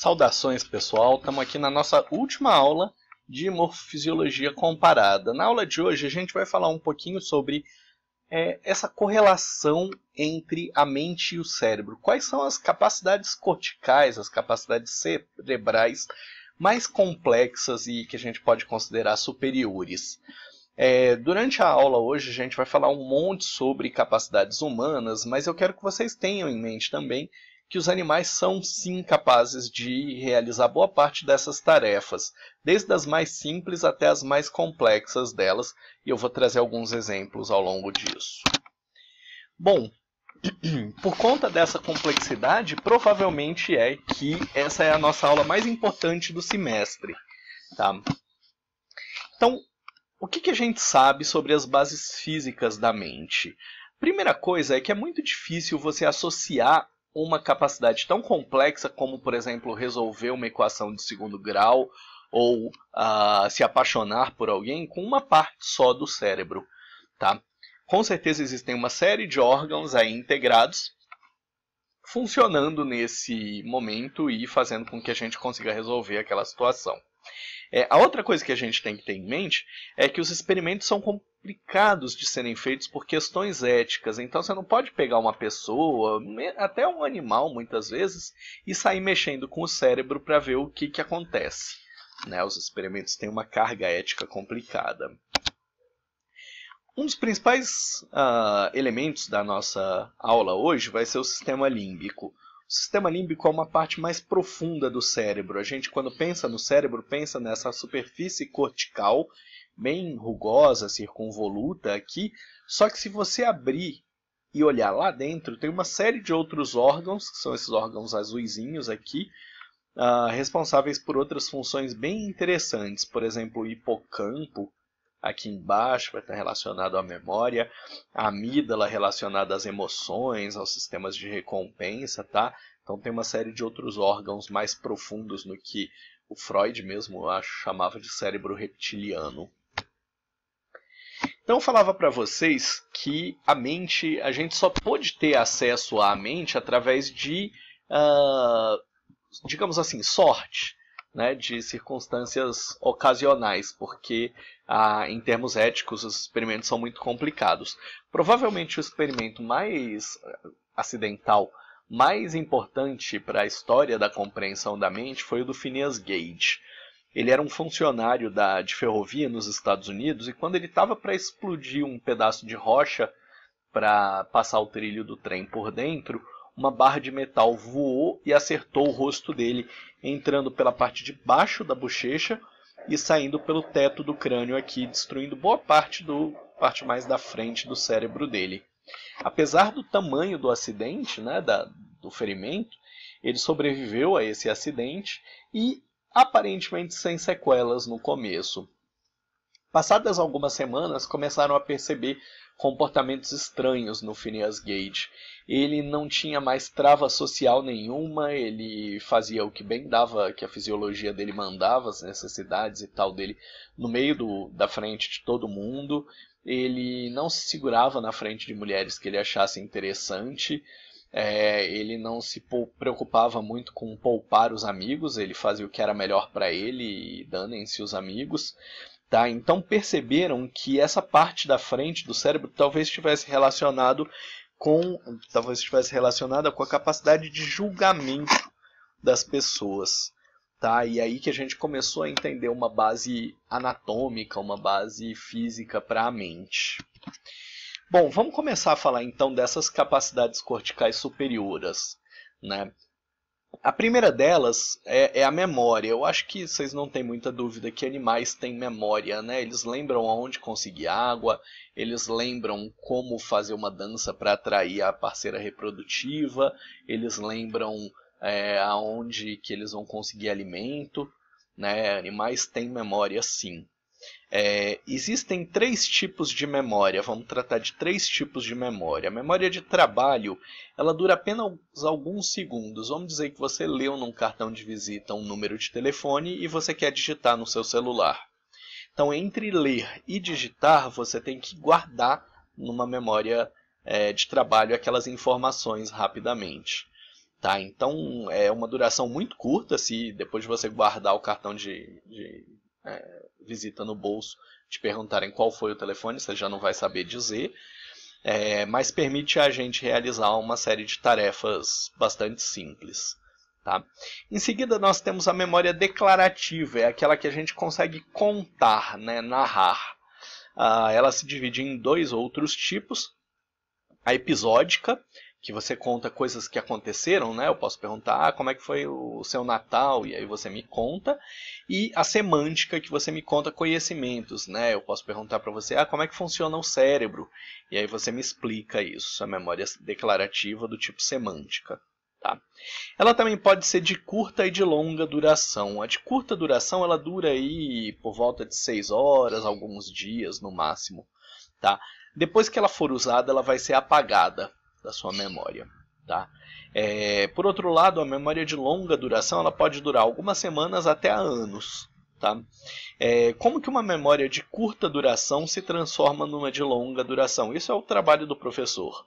Saudações pessoal, estamos aqui na nossa última aula de morfofisiologia comparada. Na aula de hoje a gente vai falar um pouquinho sobre é, essa correlação entre a mente e o cérebro. Quais são as capacidades corticais, as capacidades cerebrais mais complexas e que a gente pode considerar superiores? É, durante a aula hoje a gente vai falar um monte sobre capacidades humanas, mas eu quero que vocês tenham em mente também que os animais são sim capazes de realizar boa parte dessas tarefas, desde as mais simples até as mais complexas delas, e eu vou trazer alguns exemplos ao longo disso. Bom, por conta dessa complexidade, provavelmente é que essa é a nossa aula mais importante do semestre. Tá? Então, o que, que a gente sabe sobre as bases físicas da mente? Primeira coisa é que é muito difícil você associar uma capacidade tão complexa como, por exemplo, resolver uma equação de segundo grau ou uh, se apaixonar por alguém com uma parte só do cérebro, tá? Com certeza existem uma série de órgãos aí integrados funcionando nesse momento e fazendo com que a gente consiga resolver aquela situação. É, a outra coisa que a gente tem que ter em mente é que os experimentos são complicados de serem feitos por questões éticas. Então você não pode pegar uma pessoa, até um animal muitas vezes, e sair mexendo com o cérebro para ver o que, que acontece. Né? Os experimentos têm uma carga ética complicada. Um dos principais uh, elementos da nossa aula hoje vai ser o sistema límbico. O sistema límbico é uma parte mais profunda do cérebro. A gente, quando pensa no cérebro, pensa nessa superfície cortical, bem rugosa, circunvoluta aqui. Só que se você abrir e olhar lá dentro, tem uma série de outros órgãos, que são esses órgãos azulzinhos aqui, uh, responsáveis por outras funções bem interessantes. Por exemplo, o hipocampo, aqui embaixo vai estar relacionado à memória, a amígdala relacionada às emoções, aos sistemas de recompensa, tá? Então tem uma série de outros órgãos mais profundos no que o Freud mesmo acho chamava de cérebro reptiliano. Então eu falava para vocês que a mente, a gente só pode ter acesso à mente através de, uh, digamos assim, sorte né, de circunstâncias ocasionais, porque ah, em termos éticos os experimentos são muito complicados. Provavelmente o experimento mais ah, acidental, mais importante para a história da compreensão da mente foi o do Phineas Gage. Ele era um funcionário da, de ferrovia nos Estados Unidos e quando ele estava para explodir um pedaço de rocha para passar o trilho do trem por dentro, uma barra de metal voou e acertou o rosto dele, entrando pela parte de baixo da bochecha e saindo pelo teto do crânio aqui, destruindo boa parte do parte mais da frente do cérebro dele. Apesar do tamanho do acidente, né, da, do ferimento, ele sobreviveu a esse acidente e aparentemente sem sequelas no começo. Passadas algumas semanas, começaram a perceber comportamentos estranhos no Phineas Gage. Ele não tinha mais trava social nenhuma, ele fazia o que bem dava, que a fisiologia dele mandava, as necessidades e tal dele, no meio do, da frente de todo mundo. Ele não se segurava na frente de mulheres que ele achasse interessante. É, ele não se preocupava muito com poupar os amigos, ele fazia o que era melhor para ele e danem-se os amigos. Tá? Então perceberam que essa parte da frente do cérebro talvez estivesse relacionado com talvez estivesse relacionada com a capacidade de julgamento das pessoas, tá? E aí que a gente começou a entender uma base anatômica, uma base física para a mente. Bom, vamos começar a falar então dessas capacidades corticais superiores, né? A primeira delas é, é, a memória. Eu acho que vocês não têm muita dúvida que animais têm memória, né? Eles lembram aonde conseguir água, eles lembram como fazer uma dança para atrair a parceira reprodutiva, eles lembram é, aonde que eles vão conseguir alimento, né? Animais têm memória, sim. É, existem três tipos de memória, vamos tratar de três tipos de memória. A memória de trabalho, ela dura apenas alguns segundos. Vamos dizer que você leu num cartão de visita um número de telefone e você quer digitar no seu celular. Então, entre ler e digitar, você tem que guardar numa memória é, de trabalho aquelas informações rapidamente. Tá? Então, é uma duração muito curta, se depois de você guardar o cartão de, de é, visita no bolso, te perguntarem qual foi o telefone, você já não vai saber dizer. É, mas permite a gente realizar uma série de tarefas bastante simples. Tá? Em seguida, nós temos a memória declarativa, é aquela que a gente consegue contar, né, narrar. Ah, ela se divide em dois outros tipos: a episódica, que você conta coisas que aconteceram, né? Eu posso perguntar ah, como é que foi o seu Natal e aí você me conta. E a semântica que você me conta conhecimentos, né? Eu posso perguntar para você ah, como é que funciona o cérebro e aí você me explica isso. A memória declarativa do tipo semântica. Tá? Ela também pode ser de curta e de longa duração. A de curta duração ela dura aí por volta de 6 horas, alguns dias no máximo. Tá? Depois que ela for usada, ela vai ser apagada da sua memória. Tá? É, por outro lado, a memória de longa duração ela pode durar algumas semanas até anos. Tá? É, como que uma memória de curta duração se transforma numa de longa duração? Isso é o trabalho do professor.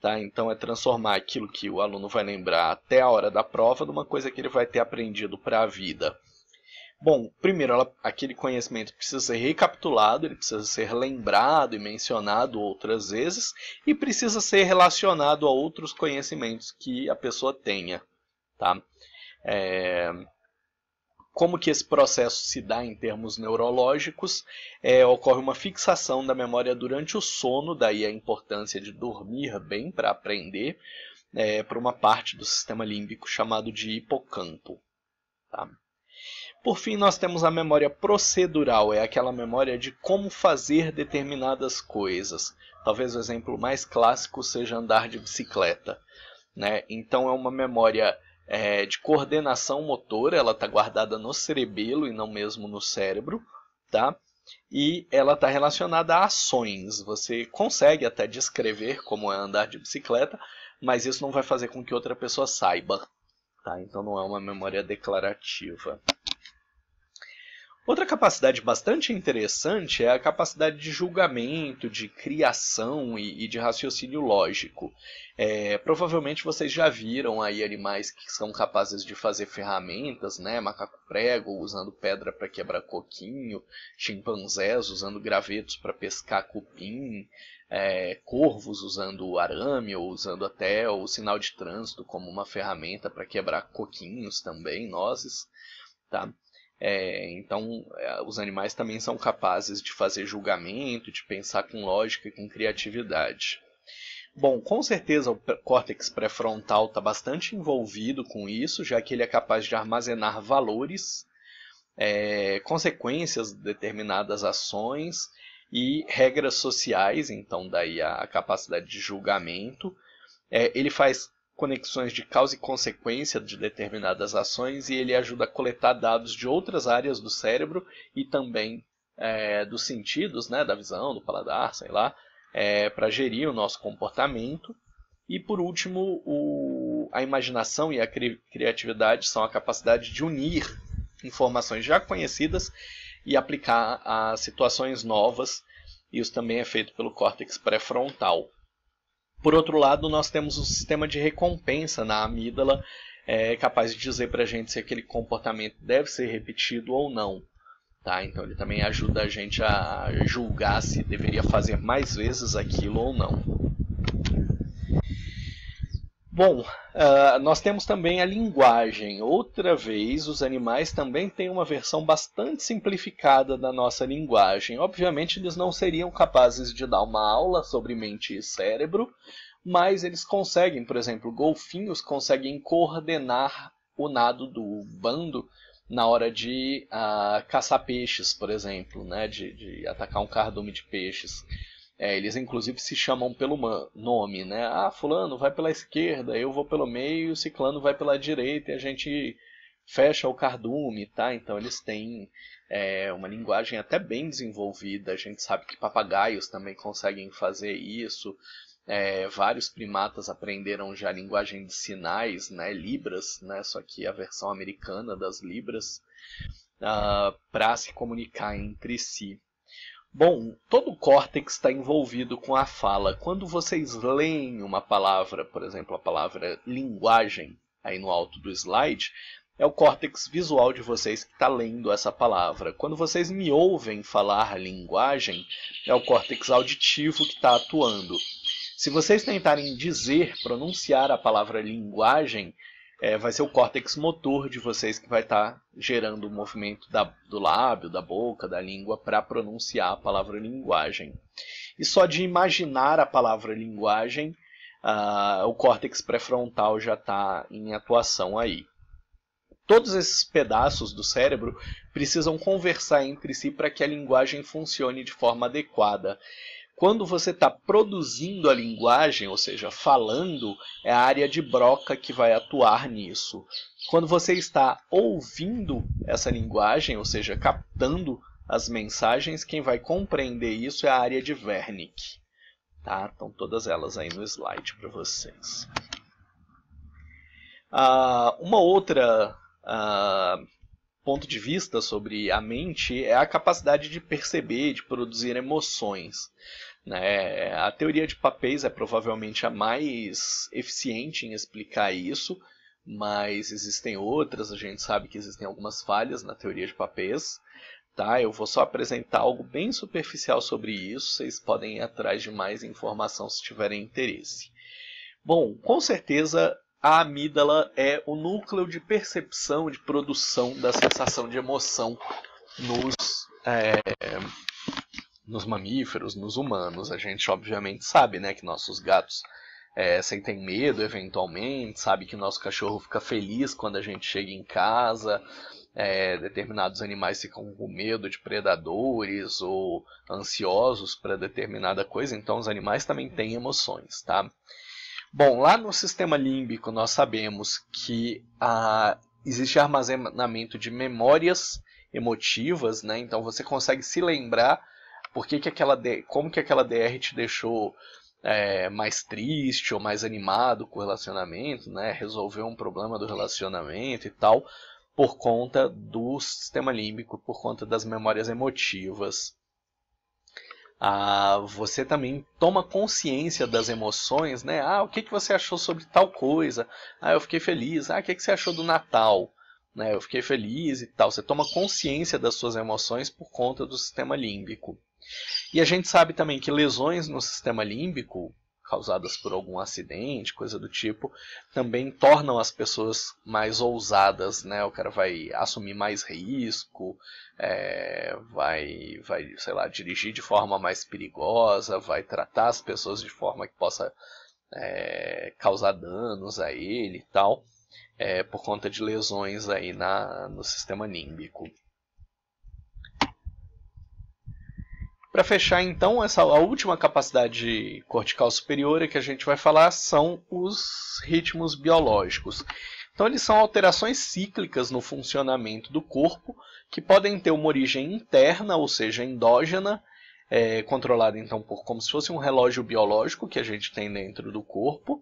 Tá? Então é transformar aquilo que o aluno vai lembrar até a hora da prova numa coisa que ele vai ter aprendido para a vida. Bom, primeiro, ela, aquele conhecimento precisa ser recapitulado, ele precisa ser lembrado e mencionado outras vezes, e precisa ser relacionado a outros conhecimentos que a pessoa tenha. Tá? É... Como que esse processo se dá em termos neurológicos? É, ocorre uma fixação da memória durante o sono, daí a importância de dormir bem para aprender, é, por uma parte do sistema límbico chamado de hipocampo. Tá? Por fim, nós temos a memória procedural, é aquela memória de como fazer determinadas coisas. Talvez o exemplo mais clássico seja andar de bicicleta. Né? Então, é uma memória é, de coordenação motora, ela está guardada no cerebelo e não mesmo no cérebro. Tá? E ela está relacionada a ações. Você consegue até descrever como é andar de bicicleta, mas isso não vai fazer com que outra pessoa saiba. Tá? Então, não é uma memória declarativa. Outra capacidade bastante interessante é a capacidade de julgamento, de criação e, e de raciocínio lógico. É, provavelmente vocês já viram aí animais que são capazes de fazer ferramentas, né? Macaco prego usando pedra para quebrar coquinho, chimpanzés usando gravetos para pescar cupim, é, corvos usando arame ou usando até o sinal de trânsito como uma ferramenta para quebrar coquinhos também, nozes, tá? É, então, é, os animais também são capazes de fazer julgamento, de pensar com lógica e com criatividade. Bom, com certeza o córtex pré-frontal está bastante envolvido com isso, já que ele é capaz de armazenar valores, é, consequências de determinadas ações e regras sociais, então daí a, capacidade de julgamento. É, ele faz conexões de causa e consequência de determinadas ações e ele ajuda a coletar dados de outras áreas do cérebro e também é, dos sentidos, né, da visão, do paladar, sei lá, é, para gerir o nosso comportamento. E por último, o, a imaginação e a cri criatividade são a capacidade de unir informações já conhecidas e aplicar a situações novas. Isso também é feito pelo córtex pré-frontal. Por outro lado, nós temos um sistema de recompensa na amígdala, é capaz de dizer para a gente se aquele comportamento deve ser repetido ou não. Tá? Então ele também ajuda a gente a julgar se deveria fazer mais vezes aquilo ou não. Bom, uh, nós temos também a linguagem. Outra vez, os animais também têm uma versão bastante simplificada da nossa linguagem. Obviamente, eles não seriam capazes de dar uma aula sobre mente e cérebro, mas eles conseguem, por exemplo, golfinhos conseguem coordenar o nado do bando na hora de uh, caçar peixes, por exemplo, né? de, de atacar um cardume de peixes. É, eles inclusive se chamam pelo nome, né? Ah, fulano vai pela esquerda, eu vou pelo meio, ciclano vai pela direita e a gente fecha o cardume, tá? Então eles têm é, uma linguagem até bem desenvolvida. A gente sabe que papagaios também conseguem fazer isso. É, vários primatas aprenderam já a linguagem de sinais, né? Libras, né? Só que a versão americana das libras. Uh, ah, para se comunicar entre si. Bom, todo o córtex está envolvido com a fala. Quando vocês leem uma palavra, por exemplo, a palavra linguagem, aí no alto do slide, é o córtex visual de vocês que está lendo essa palavra. Quando vocês me ouvem falar linguagem, é o córtex auditivo que está atuando. Se vocês tentarem dizer, pronunciar a palavra linguagem, é, vai ser o córtex motor de vocês que vai estar tá gerando o movimento da, do lábio, da boca, da língua para pronunciar a palavra linguagem. E só de imaginar a palavra linguagem, uh, o córtex pré-frontal já está em atuação aí. Todos esses pedaços do cérebro precisam conversar entre si para que a linguagem funcione de forma adequada. Quando você está produzindo a linguagem, ou seja, falando, é a área de broca que vai atuar nisso. Quando você está ouvindo essa linguagem, ou seja, captando as mensagens, quem vai compreender isso é a área de Wernicke. Tá? Estão todas elas aí no slide para vocês. Ah, uma outra ah, ponto de vista sobre a mente é a capacidade de perceber, de produzir emoções. Né? A teoria de papéis é provavelmente a mais eficiente em explicar isso, mas existem outras, a gente sabe que existem algumas falhas na teoria de papéis. Tá? Eu vou só apresentar algo bem superficial sobre isso, vocês podem ir atrás de mais informação se tiverem interesse. Bom, com certeza a amígdala é o núcleo de percepção, de produção da sensação de emoção nos, é, nos mamíferos, nos humanos. A gente obviamente sabe né, que nossos gatos é, sentem medo eventualmente, sabe que nosso cachorro fica feliz quando a gente chega em casa, é, determinados animais ficam com medo de predadores ou ansiosos para determinada coisa, então os animais também têm emoções, tá? Bom, lá no sistema límbico nós sabemos que ah, existe armazenamento de memórias emotivas, né? Então você consegue se lembrar por que, que aquela como que aquela DR te deixou é, mais triste ou mais animado com o relacionamento, né? Resolveu um problema do relacionamento e tal, por conta do sistema límbico, por conta das memórias emotivas ah, você também toma consciência das emoções, né? Ah, o que, que você achou sobre tal coisa? Ah, eu fiquei feliz. Ah, o que, que você achou do Natal? Né, eu fiquei feliz e tal. Você toma consciência das suas emoções por conta do sistema límbico. E a gente sabe também que lesões no sistema límbico causadas por algum acidente, coisa do tipo, também tornam as pessoas mais ousadas, né? O cara vai assumir mais risco, é, vai, vai, sei lá, dirigir de forma mais perigosa, vai tratar as pessoas de forma que possa é, causar danos a ele e tal, é, por conta de lesões aí na, no sistema límbico. Para fechar, então, essa a última capacidade cortical superior que a gente vai falar são os ritmos biológicos. Então, eles são alterações cíclicas no funcionamento do corpo que podem ter uma origem interna, ou seja, endógena, é, controlada então por como se fosse um relógio biológico que a gente tem dentro do corpo,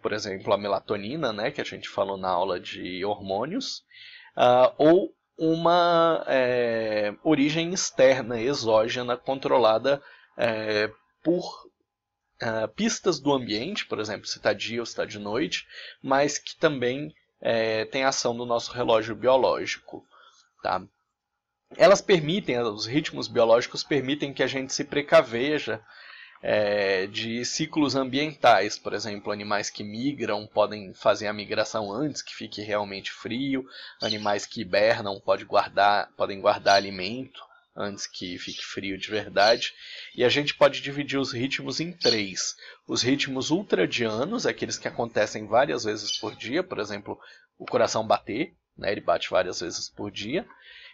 por exemplo, a melatonina, né, que a gente falou na aula de hormônios, uh, ou uma é, origem externa, exógena, controlada é, por é, pistas do ambiente, por exemplo, se está dia ou se está de noite, mas que também é, tem ação do nosso relógio biológico. Tá? Elas permitem, os ritmos biológicos permitem que a gente se precaveja é, de ciclos ambientais, por exemplo, animais que migram podem fazer a migração antes que fique realmente frio, animais que hibernam pode guardar, podem guardar alimento antes que fique frio de verdade. E a gente pode dividir os ritmos em três: os ritmos ultradianos, aqueles que acontecem várias vezes por dia, por exemplo, o coração bater, né, ele bate várias vezes por dia.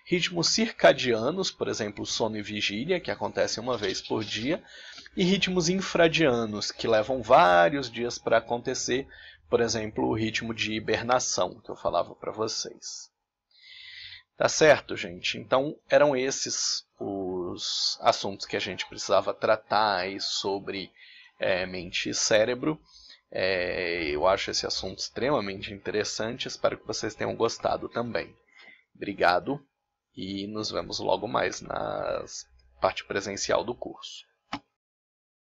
Ritmos circadianos, por exemplo, sono e vigília, que acontecem uma vez por dia e ritmos infradianos, que levam vários dias para acontecer, por exemplo, o ritmo de hibernação, que eu falava para vocês. Tá certo, gente? Então, eram esses os assuntos que a gente precisava tratar sobre é, mente e cérebro. É, eu acho esse assunto extremamente interessante, espero que vocês tenham gostado também. Obrigado e nos vemos logo mais na parte presencial do curso.